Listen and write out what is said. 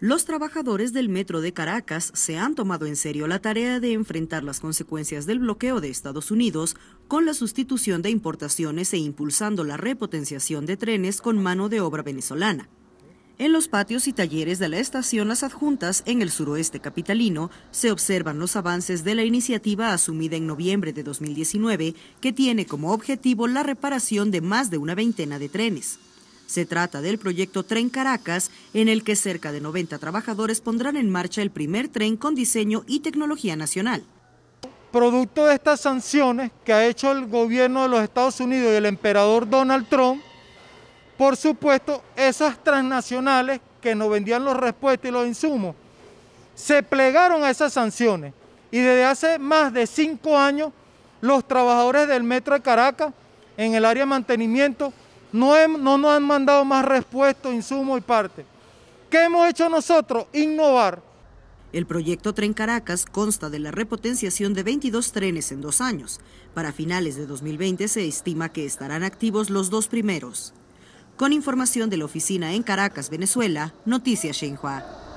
Los trabajadores del Metro de Caracas se han tomado en serio la tarea de enfrentar las consecuencias del bloqueo de Estados Unidos con la sustitución de importaciones e impulsando la repotenciación de trenes con mano de obra venezolana. En los patios y talleres de la estación Las Adjuntas, en el suroeste capitalino, se observan los avances de la iniciativa asumida en noviembre de 2019, que tiene como objetivo la reparación de más de una veintena de trenes. Se trata del proyecto Tren Caracas, en el que cerca de 90 trabajadores pondrán en marcha el primer tren con diseño y tecnología nacional. Producto de estas sanciones que ha hecho el gobierno de los Estados Unidos y el emperador Donald Trump, por supuesto, esas transnacionales que nos vendían los respuestos y los insumos, se plegaron a esas sanciones y desde hace más de cinco años los trabajadores del Metro de Caracas en el área de mantenimiento no, nos han mandado más respuestos, insumos y parte. ¿Qué hemos hecho nosotros? Innovar. El proyecto Tren Caracas consta de la repotenciación de 22 trenes en dos años. Para finales de 2020 se estima que estarán activos los dos primeros. Con información de la oficina en Caracas, Venezuela, Noticias Xinhua.